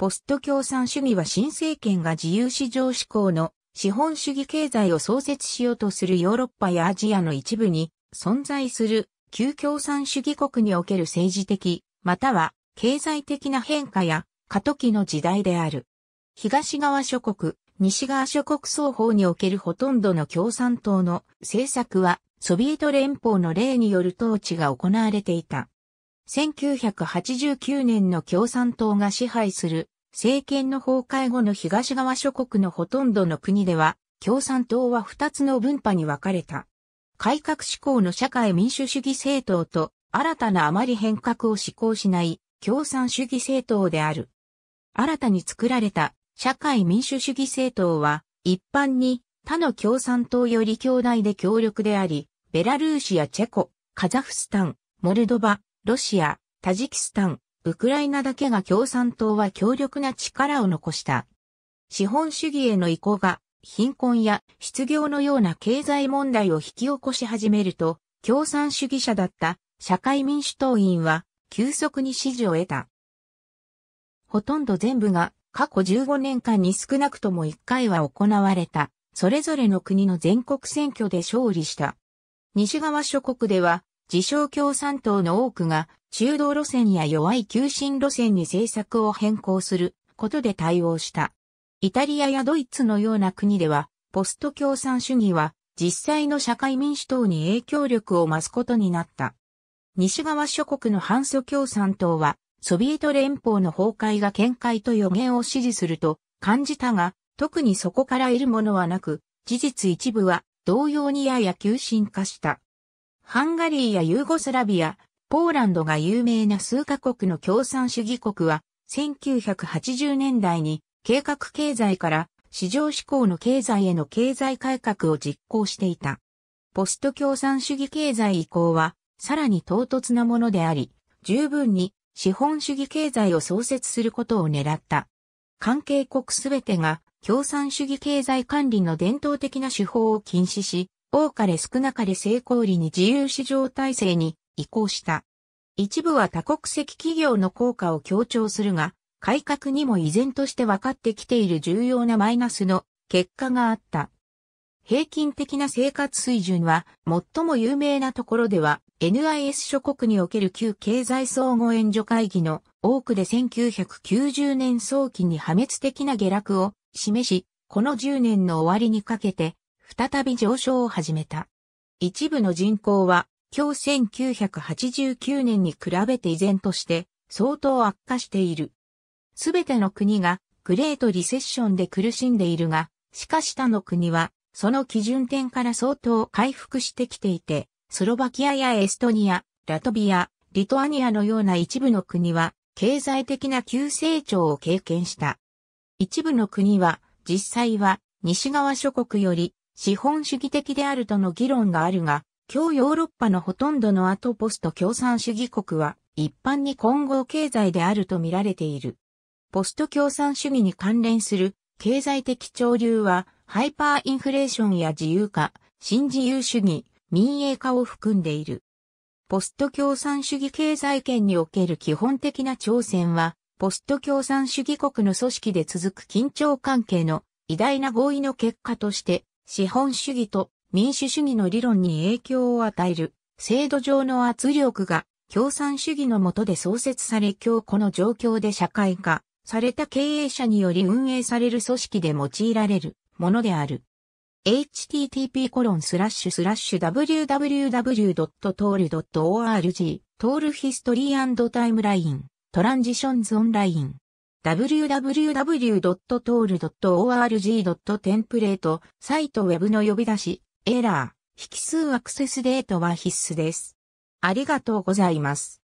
ポスト共産主義は新政権が自由市場志向の資本主義経済を創設しようとするヨーロッパやアジアの一部に存在する旧共産主義国における政治的、または経済的な変化や過渡期の時代である。東側諸国、西側諸国双方におけるほとんどの共産党の政策はソビエト連邦の例による統治が行われていた。1989年の共産党が支配する政権の崩壊後の東側諸国のほとんどの国では、共産党は2つの分派に分かれた。改革志向の社会民主主義政党と、新たなあまり変革を志向しない共産主義政党である。新たに作られた社会民主主義政党は、一般に他の共産党より強大で強力であり、ベラルーシやチェコ、カザフスタン、モルドバ、ロシア、タジキスタン、ウクライナだけが共産党は強力な力を残した。資本主義への移行が貧困や失業のような経済問題を引き起こし始めると、共産主義者だった社会民主党員は急速に支持を得た。ほとんど全部が過去15年間に少なくとも1回は行われた、それぞれの国の全国選挙で勝利した。西側諸国では自称共産党の多くが中道路線や弱い急進路線に政策を変更することで対応した。イタリアやドイツのような国では、ポスト共産主義は実際の社会民主党に影響力を増すことになった。西側諸国の反ソ共産党は、ソビエト連邦の崩壊が見解と予言を支持すると感じたが、特にそこから得るものはなく、事実一部は同様にやや急進化した。ハンガリーやユーゴスラビア、ポーランドが有名な数カ国の共産主義国は、1980年代に計画経済から市場志向の経済への経済改革を実行していた。ポスト共産主義経済移行はさらに唐突なものであり、十分に資本主義経済を創設することを狙った。関係国すべてが共産主義経済管理の伝統的な手法を禁止し、多かれ少なかれ成功裏に自由市場体制に移行した。一部は多国籍企業の効果を強調するが、改革にも依然として分かってきている重要なマイナスの結果があった。平均的な生活水準は最も有名なところでは NIS 諸国における旧経済総合援助会議の多くで1990年早期に破滅的な下落を示し、この10年の終わりにかけて再び上昇を始めた。一部の人口は、今日1989年に比べて依然として相当悪化している。すべての国がグレートリセッションで苦しんでいるが、しかし他の国はその基準点から相当回復してきていて、スロバキアやエストニア、ラトビア、リトアニアのような一部の国は経済的な急成長を経験した。一部の国は実際は西側諸国より資本主義的であるとの議論があるが、今日ヨーロッパのほとんどのアトポスト共産主義国は一般に混合経済であると見られている。ポスト共産主義に関連する経済的潮流はハイパーインフレーションや自由化、新自由主義、民営化を含んでいる。ポスト共産主義経済圏における基本的な挑戦は、ポスト共産主義国の組織で続く緊張関係の偉大な合意の結果として、資本主義と民主主義の理論に影響を与える制度上の圧力が共産主義の下で創設され今日この状況で社会化された経営者により運営される組織で用いられるものである。h t t p コロンススララッッシシュュ w w w t o l o r g トールヒストリータイムライントランジションズオンライン www.tool.org.template サイトウェブの呼び出し、エラー、引数アクセスデートは必須です。ありがとうございます。